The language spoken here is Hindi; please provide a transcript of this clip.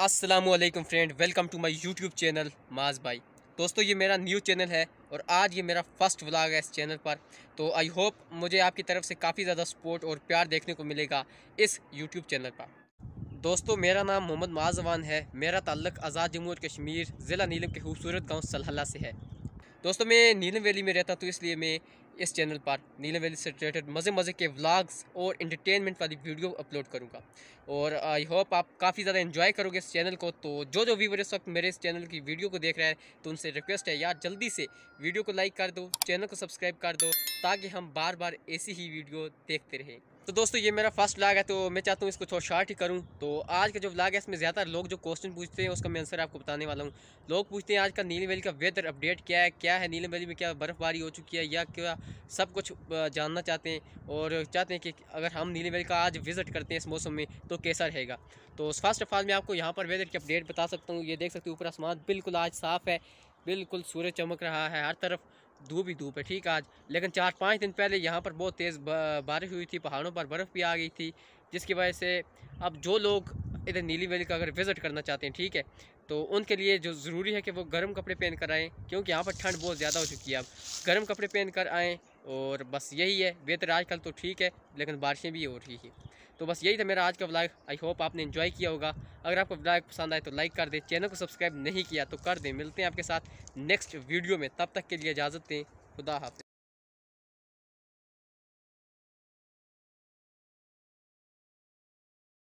Aslam friend welcome to my YouTube channel Maaz भाई दोस्तों ये मेरा न्यू चैनल है और आज ये मेरा फर्स्ट व्लॉग है इस चैनल पर तो आई होप मुझे आपकी तरफ से काफ़ी ज़्यादा सपोर्ट और प्यार देखने को मिलेगा इस यूट्यूब चैनल पर दोस्तों मेरा नाम मोहम्मद माजवान है मेरा ताल्लक आज़ाद जम्मू और कश्मीर ज़िला नीलम के खूबसूरत गाँव सलहला से है दोस्तों मैं नीलम वैली में रहता तो इसलिए मैं इस चैनल पर नीले वैली से रिलेटेड मज़े मज़े के व्लाग्स और इंटरटेनमेंट वाली वीडियो अपलोड करूँगा और आई होप आप काफ़ी ज़्यादा इन्जॉय करोगे इस चैनल को तो जो जो व्यूवर इस वक्त मेरे इस चैनल की वीडियो को देख रहा है तो उनसे रिक्वेस्ट है यार जल्दी से वीडियो को लाइक कर दो चैनल को सब्सक्राइब कर दो ताकि हम बार बार ऐसी ही वीडियो देखते रहें तो दोस्तों ये मेरा फर्स्ट व्लाग है तो मैं चाहता हूँ इसको थोड़ा शॉर्ट ही करूँ तो आज का जो व्लाग है इसमें ज़्यादा लोग जो क्वेश्चन पूछते हैं उसका मैं आंसर आपको बताने वाला हूँ लोग पूछते हैं आज का नीले वैली का वेदर अपडेट क्या है क्या है नीले वैली में क्या बर्फ़बारी हो चुकी है या क्या सब कुछ जानना चाहते हैं और चाहते हैं कि अगर हम नीले वैली का आज विज़िट करते हैं इस मौसम में तो कैसा रहेगा तो फर्स्ट ऑफ ऑल मैं आपको यहाँ पर वेदर की अपडेट बता सकता हूँ ये देख सकते हो ऊपर आसमान बिल्कुल आज साफ़ है बिल्कुल सूरज चमक रहा है हर तरफ धूप ही धूप है ठीक आज लेकिन चार पाँच दिन पहले यहाँ पर बहुत तेज़ बारिश हुई थी पहाड़ों पर बर्फ़ भी आ गई थी जिसकी वजह से अब जो लोग इधर नीली वैली का अगर विज़िट करना चाहते हैं ठीक है तो उनके लिए जो ज़रूरी है कि वो गर्म कपड़े पहन कर आएँ क्योंकि यहाँ पर ठंड बहुत ज़्यादा हो चुकी है अब गर्म कपड़े पहन कर आएँ और बस यही है वेदर आजकल तो ठीक है लेकिन बारिशें भी हो रही हैं तो बस यही था मेरा आज का ब्लॉग आई होप आपने इन्जॉय किया होगा अगर आपको ब्लॉग पसंद आए तो लाइक कर दें चैनल को सब्सक्राइब नहीं किया तो कर दें मिलते हैं आपके साथ नेक्स्ट वीडियो में तब तक के लिए इजाज़त दें खुदा हाफ